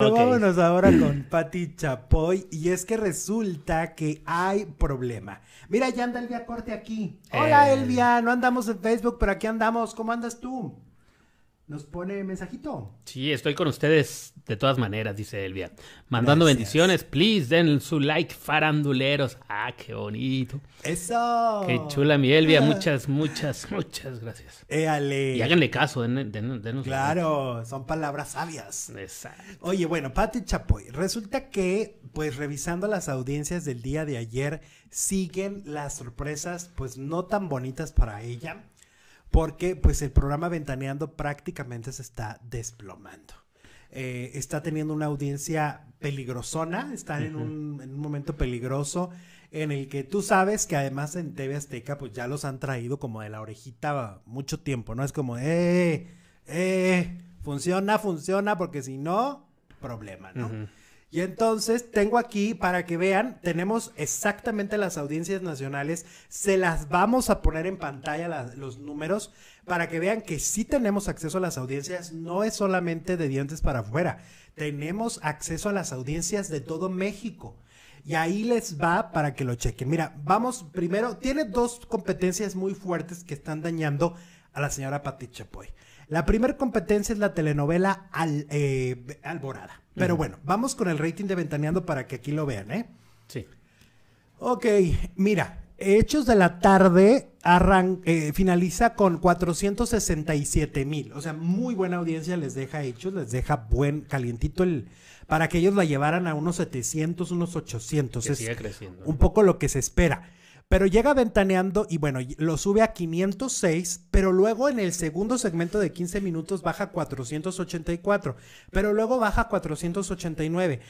vámonos ahora con Pati Chapoy. Y es que resulta que hay problema. Mira, ya anda Elvia Corte aquí. Hola, eh. Elvia. No andamos en Facebook, pero aquí andamos. ¿Cómo andas tú? Nos pone mensajito. Sí, estoy con ustedes de todas maneras, dice Elvia. Mandando bendiciones, please den su like, faranduleros. Ah, qué bonito. Eso. Qué chula mi Elvia. Muchas, muchas, muchas gracias. Éale. Y háganle caso, den, den, denos Claro, son palabras sabias. Exacto. Oye, bueno, Pati Chapoy, resulta que, pues revisando las audiencias del día de ayer, siguen las sorpresas, pues no tan bonitas para ella porque pues el programa Ventaneando prácticamente se está desplomando. Eh, está teniendo una audiencia peligrosona, está en, un, en un momento peligroso en el que tú sabes que además en TV Azteca pues ya los han traído como de la orejita mucho tiempo, ¿no? Es como, eh, eh, funciona, funciona, porque si no, problema, ¿no? Y entonces tengo aquí para que vean, tenemos exactamente las audiencias nacionales, se las vamos a poner en pantalla los números para que vean que sí tenemos acceso a las audiencias, no es solamente de dientes para afuera, tenemos acceso a las audiencias de todo México. Y ahí les va para que lo chequen. Mira, vamos primero, tiene dos competencias muy fuertes que están dañando a la señora Pati Chapoy. La primera competencia es la telenovela eh, Alborada. Pero bueno, vamos con el rating de Ventaneando para que aquí lo vean, ¿eh? Sí. Ok, mira, Hechos de la Tarde eh, finaliza con 467 mil. O sea, muy buena audiencia les deja Hechos, les deja buen, calientito el... Para que ellos la llevaran a unos 700, unos 800. es creciendo. Un poco lo que se espera. Pero llega ventaneando y bueno, lo sube a 506, pero luego en el segundo segmento de 15 minutos baja 484, pero luego baja 489,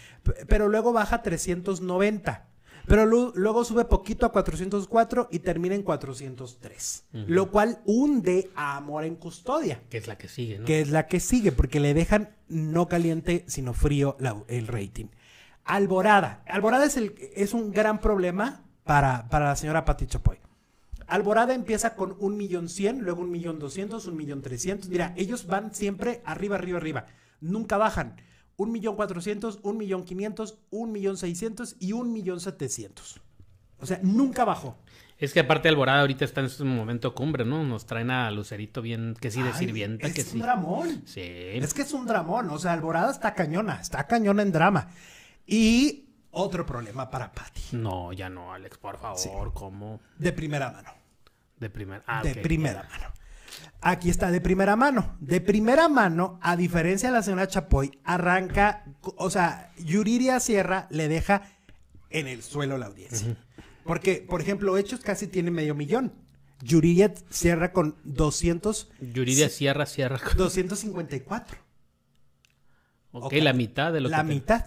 pero luego baja 390. Pero luego sube poquito a 404 y termina en 403. Lo cual hunde a Amor en Custodia. Que es la que sigue, ¿no? Que es la que sigue, porque le dejan no caliente, sino frío el rating. Alborada. Alborada es, el, es un gran problema para, la señora Pati Chapoy. Alborada empieza con un millón cien, luego un millón doscientos, un millón trescientos. Mira, ellos van siempre arriba, arriba, arriba. Nunca bajan. Un millón cuatrocientos, un millón quinientos, un millón seiscientos y un millón setecientos. O sea, nunca bajó. Es que aparte Alborada ahorita está en su momento cumbre, ¿no? Nos traen a Lucerito bien, que sí, de sirvienta. Es que un dramón. Sí. Es que es un dramón. O sea, Alborada está cañona, está cañona en drama. Y otro problema para Pati. No, ya no, Alex, por favor, ¿cómo? De primera mano. De, ah, de primera mano. Aquí está, de primera mano. De primera mano, a diferencia de la señora Chapoy, arranca, o sea, Yuridia Sierra le deja en el suelo la audiencia. Porque, por ejemplo, Hechos casi tiene medio millón. Yuridia Sierra con 200. Yuriria Sierra Sierra 254. Ok, la mitad de lo que. La mitad.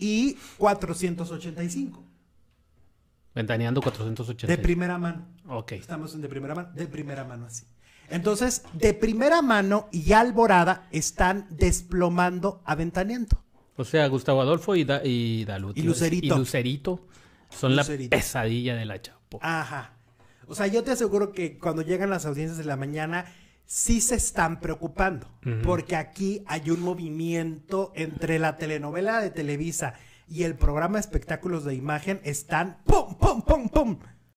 y 485. Ventaneando 485. De primera mano. Ok. Estamos en de primera mano. De primera mano, así. Entonces, de primera mano y Alborada están desplomando a Ventaneando. O sea, Gustavo Adolfo y, da, y Lucerito. Y Lucerito son la pesadilla de la Chapo. Ajá. O sea, yo te aseguro que cuando llegan las audiencias de la mañana, sí se están preocupando, porque aquí hay un movimiento entre la telenovela de Televisa y el programa Espectáculos de Imagen, están ¡pum, pum, pum, pum!